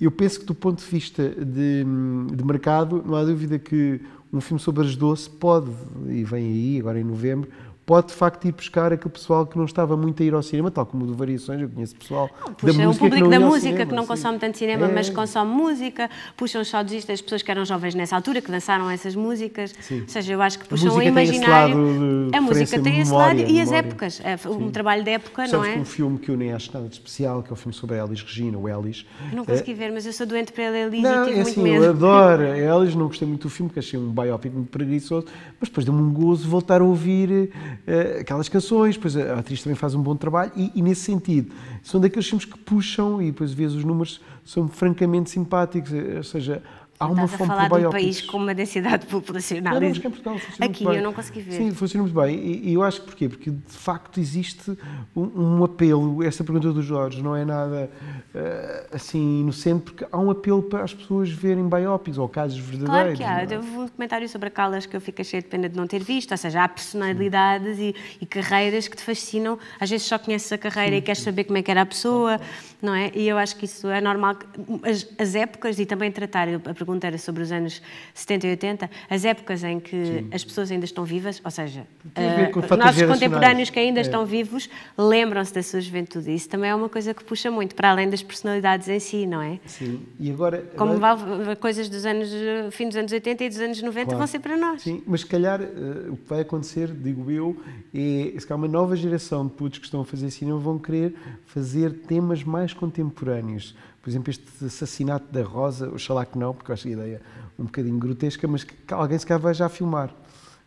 eu penso que do ponto de vista de, de mercado, não há dúvida que um filme sobre as doce pode, e vem aí, agora em novembro, pode de facto ir buscar aquele pessoal que não estava muito a ir ao cinema, tal como o de Variações, eu conheço pessoal. puxa, o público da música que não, música, cinema, que não consome tanto cinema, é. mas consome música, puxam os as pessoas que eram jovens nessa altura, que dançaram essas músicas. Sim. Ou seja, eu acho que puxam o imaginário. a música tem esse lado, de, tem memória, esse lado memória, e as épocas. é Um trabalho de época, Sabes não é? Que um filme que eu nem acho nada de especial, que é o um filme sobre a Elis Regina, o Elis. Eu não consegui é. ver, mas eu sou doente para Elis não, e tive é assim, muito medo. Eu adoro a Elis, não gostei muito do filme, porque achei um biopic muito preguiçoso, mas depois deu-me um gozo voltar a ouvir. Eh, aquelas canções, pois a atriz também faz um bom trabalho e, e, nesse sentido, são daqueles filmes que puxam e depois vês os números, são francamente simpáticos, eh, ou seja, Há uma Estás fome a falar por de um país com uma densidade populacional. Não, em é Portugal funciona Aqui muito bem. eu não consegui ver. Sim, funciona muito bem. E, e eu acho que porquê? Porque de facto existe um, um, apelo. Esta pergunta do Jorge não é nada uh, assim inocente, porque há um apelo para as pessoas verem biópicos ou casos verdadeiros. Claro que é? há. É? Houve um comentário sobre a Calas que eu fiquei cheia de pena de não ter visto. Ou seja, há personalidades e, e, carreiras que te fascinam. Às vezes só conheces a carreira sim, e queres sim. saber como é que era a pessoa. Sim não é? E eu acho que isso é normal. As, as, épocas, e também tratar, a pergunta era sobre os anos 70 e 80, as épocas em que Sim. as pessoas ainda estão vivas, ou seja, uh, eh, nossos contemporâneos que ainda é. estão vivos lembram-se da sua juventude. Isso também é uma coisa que puxa muito, para além das personalidades em si, não é? Sim, e agora. Como agora... coisas dos anos, eh, fim dos anos 80 e dos anos 90 claro. vão ser para nós. Sim, mas se calhar uh, o que vai acontecer, digo eu, é se calhar uma nova geração de putos que estão a fazer cinema vão querer fazer temas mais mais contemporâneos. Por exemplo, este assassinato da Rosa, oxalá que não, porque eu acho a ideia um bocadinho grotesca, mas que alguém se calhar vai já filmar.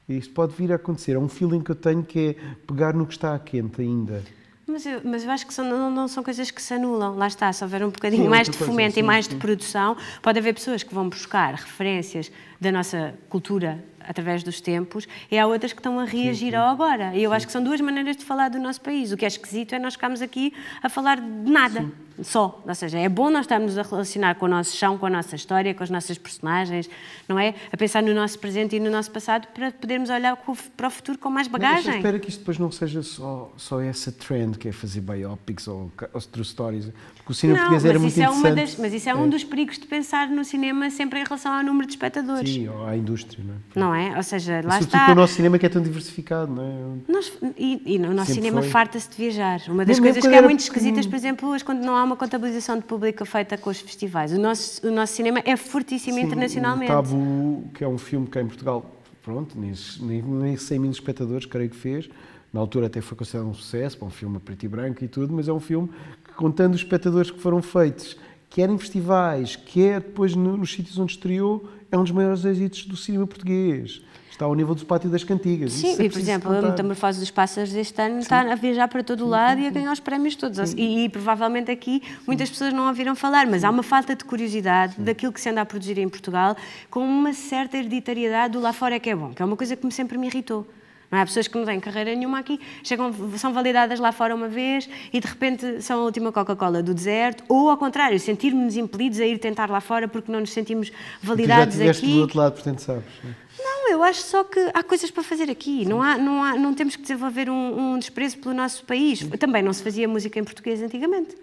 E isto pode vir a acontecer. É um feeling que eu tenho que é pegar no que está quente ainda. Mas eu, mas eu acho que são, não, não, são coisas que se anulam. Lá está, se houver um bocadinho sim, mais de fomento e mais sim. de produção, pode haver pessoas que vão buscar referências da nossa cultura através dos tempos, e há outras que estão a reagir sim, sim. ao agora. E eu sim. acho que são duas maneiras de falar do nosso país. O que é esquisito é nós ficarmos aqui a falar de nada só. Ou seja, é bom nós estarmos a relacionar com o nosso chão, com a nossa história, com as nossas personagens, não é? A pensar no nosso presente e no nosso passado para podermos olhar para o futuro com mais bagagem. Mas espera que isto depois não seja só, só essa trend que é fazer biopics ou, ou true stories, porque o cinema não, português era muito é interessante. Das, mas isso é, é, um dos perigos de pensar no cinema sempre em relação ao número de espectadores. Sim, ou à indústria, não é? não é? Ou seja, lá sobretudo está... com o nosso cinema que é tão diversificado, não é? Nós, e, e o nosso sempre cinema farta-se de viajar. Uma das coisas que é muito esquisitas, por exemplo, quando não há há uma contabilização de público feita com os festivais. O nosso, o nosso cinema é fortíssimo Sim, internacionalmente. O Tabu, que é um filme que em Portugal, pronto, nem, nem, nem 100 mil espectadores, creio que fez. Na altura até foi considerado um sucesso, para um filme preto e branco e tudo, mas é um filme que, contando os espectadores que foram feitos, quer em festivais, quer depois no, nos sítios onde estreou, é um dos maiores êxitos do cinema português está ao nível do Pátio das Cantigas. Sim, é e por exemplo, contar. a Metamorfose dos Pássaros este ano Sim. está a viajar para todo o lado Sim. e a ganhar os prémios todos. E, e, provavelmente aqui muitas pessoas não ouviram falar, mas há uma falta de curiosidade daquilo que se anda a produzir em Portugal com uma certa hereditariedade do lá fora é que é bom, que é uma coisa que me sempre me irritou. Não há Pessoas que não têm carreira nenhuma aqui, chegam, são validadas lá fora uma vez e de repente são a última Coca-Cola do deserto, ou ao contrário, sentirmos-nos impelidos a ir tentar lá fora porque não nos sentimos validados aqui. Tu já aqui. do outro lado, portanto sabes. É? Não, eu acho só que há coisas para fazer aqui. Não, há, não, há, não temos que desenvolver um, um desprezo pelo nosso país. Também não se fazia música em português antigamente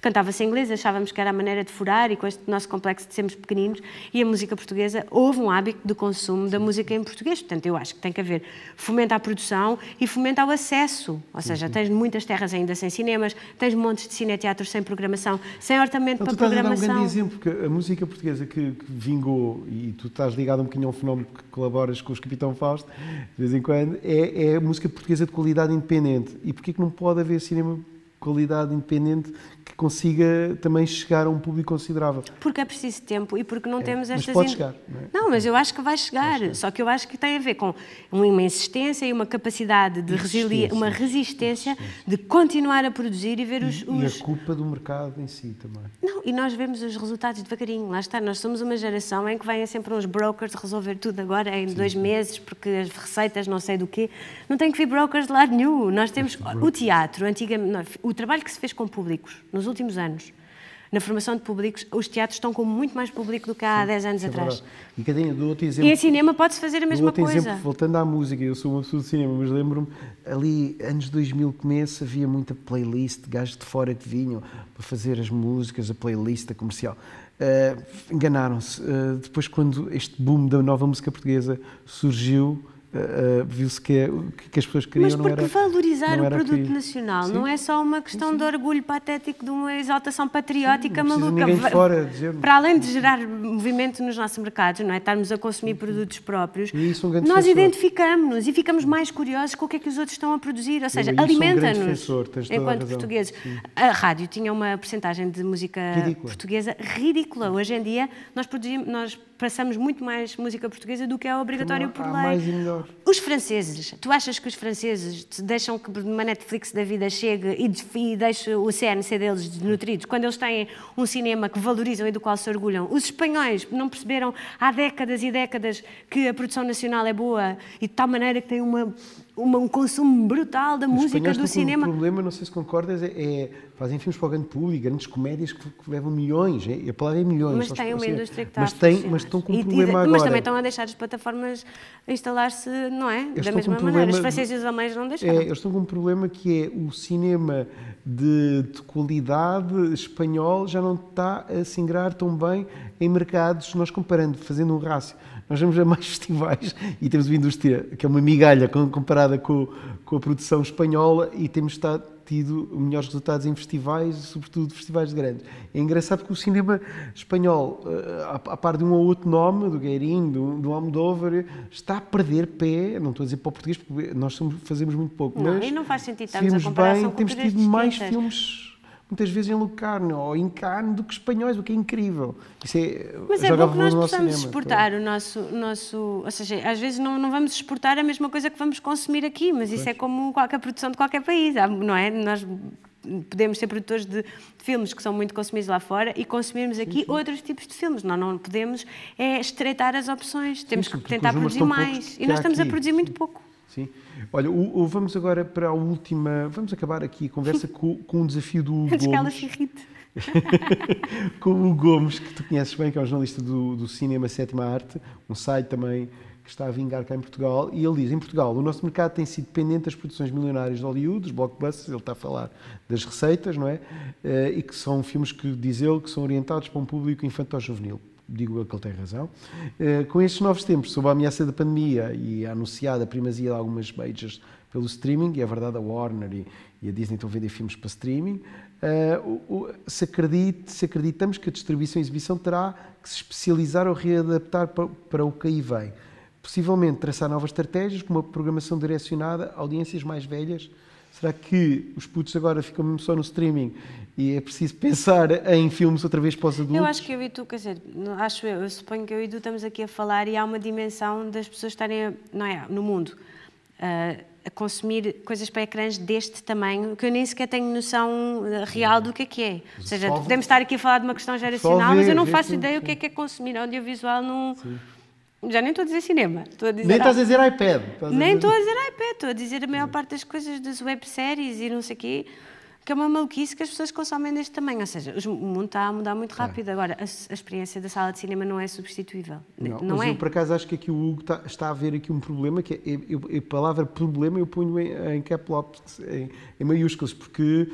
cantava-se em inglês, achávamos que era a maneira de furar e com este nosso complexo de sermos pequeninos e a música portuguesa, houve um hábito de consumo da música em português, portanto eu acho que tem que haver fomenta à produção e fomenta ao acesso, ou seja, uhum. tens muitas terras ainda sem cinemas, tens montes de cineteatros sem programação, sem orçamento então, para tu estás programação. A dar um grande exemplo, porque a música portuguesa que, que vingou, e tu estás ligado um bocadinho ao fenómeno que colaboras com os Capitão Fausto, de vez em quando, é, é música portuguesa de qualidade independente. E porquê que não pode haver cinema qualidade independente que consiga também chegar a um público considerável. Porque é preciso tempo e porque não é, temos estas... Mas pode in... chegar. Não, é? não, mas eu acho que vai chegar, vai chegar, só que eu acho que tem a ver com uma insistência e uma capacidade de uma resistência, de continuar a produzir e ver os... E, os... e a culpa do mercado em si também. Não, e nós vemos os resultados devagarinho, lá está, nós somos uma geração em que vêm sempre uns brokers resolver tudo agora em sim, dois sim. meses, porque as receitas não sei do quê, não tem que vir brokers de lado nenhum, nós temos... O teatro, antigamente, o trabalho que se fez com públicos nos últimos anos, na formação de públicos, os teatros estão com muito mais público do que há Sim, 10 anos é atrás. E, do outro exemplo, e em cinema pode-se fazer a mesma coisa. Exemplo, voltando à música, eu sou uma pessoa de cinema, mas lembro-me, ali, anos 2000 começo, havia muita playlist, de gajos de fora que vinham para fazer as músicas, a playlist, a comercial. Uh, Enganaram-se. Uh, depois, quando este boom da nova música portuguesa surgiu, Uh, viu-se é que, que, as pessoas queriam Mas porque não era, valorizar o produto nacional Sim. não é só uma questão Sim. de orgulho patético, de uma exaltação patriótica Sim, maluca. De fora, Para além de gerar movimento nos nossos mercados, não é? Estarmos a consumir produtos próprios, um nós identificamos-nos e ficamos mais curiosos com o que é que os outros estão a produzir, ou seja, é alimenta-nos um enquanto portugueses. A rádio tinha uma percentagem de música ridícula. portuguesa ridícula. Hoje em dia nós, nós, passamos muito mais música portuguesa do que é obrigatório por lei. Os franceses, tu achas que os franceses deixam que uma Netflix da vida chegue e, deixe o CNC deles desnutridos, quando eles têm um cinema que valorizam e do qual se orgulham? Os espanhóis não perceberam há décadas e décadas que a produção nacional é boa e de tal maneira que tem uma uma, um consumo brutal da Os música, do cinema. O problema, não sei se concordas, é, é fazem filmes para o grande público, grandes comédias que, que levam milhões, é, a palavra é milhões. Mas têm uma indústria que está mas a tem, Mas estão com um problema agora. Mas também estão a deixar as plataformas instalar-se, não é? Eles da mesma maneira. Os franceses e os alemães não é, deixaram. É, eles estão com um problema que é o cinema de, de qualidade espanhol já não está a se ingrar tão bem em mercados, nós comparando, fazendo um rácio nós vamos a mais festivais e temos uma indústria que é uma migalha comparada com, com a produção espanhola e temos estado, tido melhores resultados em festivais, sobretudo festivais grandes. É engraçado que o cinema espanhol, a, eh, a par de um ou outro nome, do Gueirinho, do, do Almodóvar, está a perder pé, não estou a dizer para o português, porque nós somos, fazemos muito pouco, não, mas... E não faz sentido, estamos a comparação bem, com temos tido mais filmes muitas vezes em lucarno ou em Cannes do que espanhóis, o que é incrível. Isso é, Mas é bom que nós possamos cinema, exportar o nosso, nosso... Ou seja, às vezes não, não vamos exportar a mesma coisa que vamos consumir aqui, mas pois. isso é como qualquer produção de qualquer país, não é? Nós podemos ser produtores de filmes que são muito consumidos lá fora e consumirmos aqui sim, sim. outros tipos de filmes. Nós não podemos é, estreitar as opções, temos sim, que tentar produzir mais. E nós estamos aqui. a produzir muito pouco. Sim. Olha, o, o, vamos agora para a última. Vamos acabar aqui a conversa com, com um desafio do Gomes. com o Gomes, que tu conheces bem, que é um jornalista do, do Cinema Sétima Arte, um site também que está a vingar cá em Portugal, e ele diz: em Portugal, o nosso mercado tem sido dependente das produções milionárias de Hollywood, dos blockbusters, ele está a falar das receitas, não é? Eh, e que são filmes que, diz ele, que são orientados para um público infantil-juvenil digo eu que ele tem razão. Eh, com estes novos tempos, sob a ameaça da pandemia e a anunciada primazia de algumas majors pelo streaming, e é verdade a Warner e, a Disney estão a vender filmes para streaming, eh, se, acredite, se acreditamos que a distribuição e exibição terá que se especializar ou readaptar para, o que aí vem. Possivelmente traçar novas estratégias, como uma programação direcionada a audiências mais velhas, Será que os putos agora ficam mesmo só no streaming e é preciso pensar em filmes outra vez para os adultos? Eu acho que eu e tu, quer dizer, acho eu, eu suponho que eu e tu estamos aqui a falar e há uma dimensão das pessoas estarem, não é, no mundo, uh, a consumir coisas para ecrãs deste tamanho, que eu nem sequer tenho noção ah, real do que é que é. Ou seja, podemos estar aqui a falar de uma questão geracional, mas eu não faço ideia o que é que é consumir audiovisual num... Sim já nem estou a dizer cinema. Estou a dizer, nem estás a dizer iPad. nem estou a tipo- dizer iPad, estou a dizer a maior parte das coisas das webséries e não sei o quê, que é uma maluquice que as pessoas consomem deste tamanho. Ou seja, o mundo está a mudar muito é. rápido. É. Agora, a, a, experiência da sala de cinema não é substituível. Não, não mas é. eu, por acaso, acho que aqui o Hugo está, está a ver aqui um problema, que é, eu, eu, a palavra problema eu ponho em, em em, em maiúsculas, porque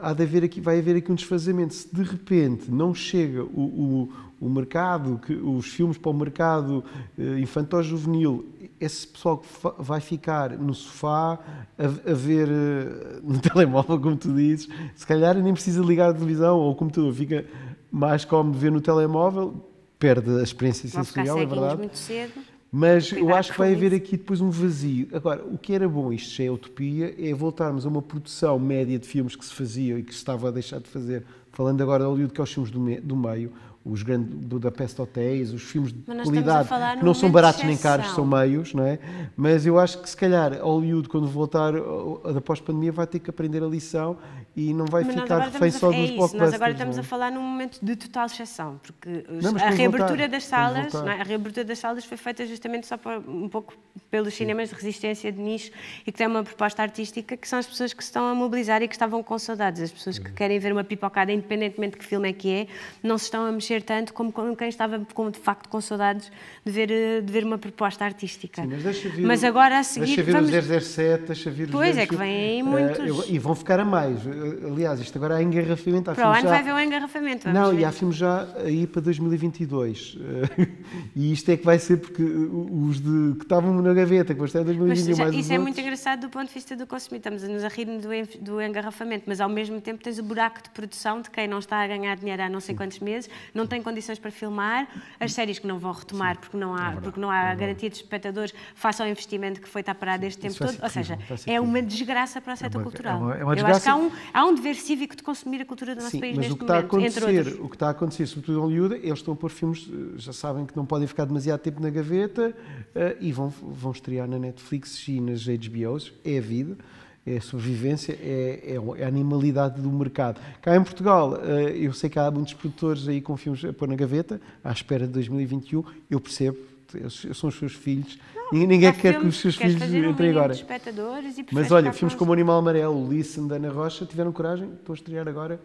há de haver aqui, vai haver aqui um desfazamento. Se de repente não chega o, o o mercado, que, os filmes para o mercado eh, infantil-juvenil, esse pessoal que vai ficar no sofá a, a, ver eh, no telemóvel, como tu dizes, se calhar nem precisa ligar a televisão ou o computador, fica mais como ver no telemóvel, perde a experiência sensorial, é verdade. Muito cedo. Mas eu acho que vai haver aqui depois um vazio. Agora, o que era bom, isto já é utopia, é voltarmos a uma produção média de filmes que se fazia e que se estava a deixar de fazer, falando agora de Hollywood, que é os filmes do, meio, os grandes Budapest Hotéis, os filmes de qualidade, que não são baratos nem caros, são meios, não é? Mas eu acho que se calhar Hollywood, quando voltar da pós-pandemia, vai ter que aprender a lição e não vai mas ficar refém só é a, é dos isso, blockbusters. Nós agora estamos a falar num momento de total exceção, porque os, não, a reabertura voltar, das salas, não, é? a reabertura das salas foi feita justamente só um pouco pelos cinemas de resistência de nicho e que tem uma proposta artística que são as pessoas que se estão a mobilizar e que estavam com saudades, as pessoas que querem ver uma pipocada, independentemente de que filme é que é, não se estão a mexer mexer tanto como quem estava com, de facto com saudades de ver, eh, de ver uma proposta artística. Sim, mas deixa vir, mas agora a seguir. Deixa vir vamos... o 007, deixa vir Pois os... é, que vêm aí eh, muitos. Uh, e vão ficar a mais. Eh, aliás, isto agora é engarrafamento. Para o ano já... vai haver um engarrafamento. Não, ver. e há filmes já aí para 2022. e isto é que vai ser porque os de, que estavam na gaveta, que vão estar em 2021 mais Isso é muito engraçado do ponto de vista do consumidor. Estamos a nos a rir do, do engarrafamento, mas ao mesmo tempo tens o buraco de produção de quem não está a ganhar dinheiro há não sei quantos meses, não não tem condições para filmar, as séries que não vão retomar porque não há, é porque não há é garantia de espectadores, face ao investimento que foi estar parado este tempo todo. Ou seja, é uma desgraça para o é setor é uma, cultural. É uma, uma Eu acho que há um, há um dever cívico de consumir a cultura do nosso Sim, país mas neste o que está momento, a acontecer, O que está a acontecer, sobretudo em Hollywood, eles estão a pôr filmes, eh, já sabem que não podem ficar demasiado tempo na gaveta uh, e vão, vão estrear na Netflix e nas HBOs, é a vida é a sobrevivência, é, é, é, a animalidade do mercado. Cá em Portugal, eh, eu sei que há muitos produtores aí com filmes a pôr na gaveta, à espera de 2021, eu percebo, são os seus filhos, não, ninguém quer filmes, que os seus filhos entrem agora. Mas olha, filmes como o Animal Amarelo, Listen, da Ana Rocha, tiveram coragem, estou a estrear agora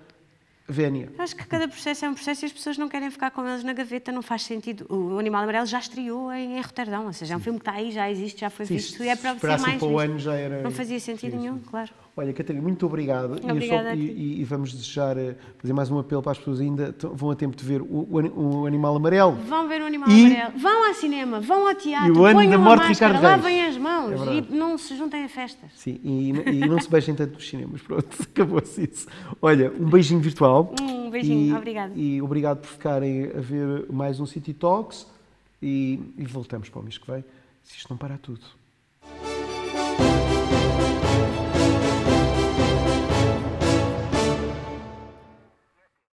Vénia. Acho que cada processo é um processo e as pessoas não querem ficar com eles na gaveta, não faz sentido. O Animal Amarelo já estreou em, Roterdão, ou seja, é um filme que está aí, já existe, já foi sim, visto e é para ser mais. Para o ano já era. Não fazia sentido sim, nenhum, claro. Olha, Catarina, muito obrigado. Obrigada e, só, e, e, vamos desejar, eh, fazer mais um apelo para as pessoas ainda vão a tempo de ver o, o, o Animal Amarelo. Vão ver o Animal e... Amarelo. Vão ao cinema, vão ao teatro, e o ano da morte a máscara, Ricardo lavem as é mãos é e não se juntem a festas. Sim, e, não se beijem tanto nos cinemas. Pronto, acabou-se isso. Olha, um beijinho virtual. Um beijinho, obrigado. E obrigado por ficarem a ver mais um City Talks e, voltamos para o mês que vem, se isto não para tudo.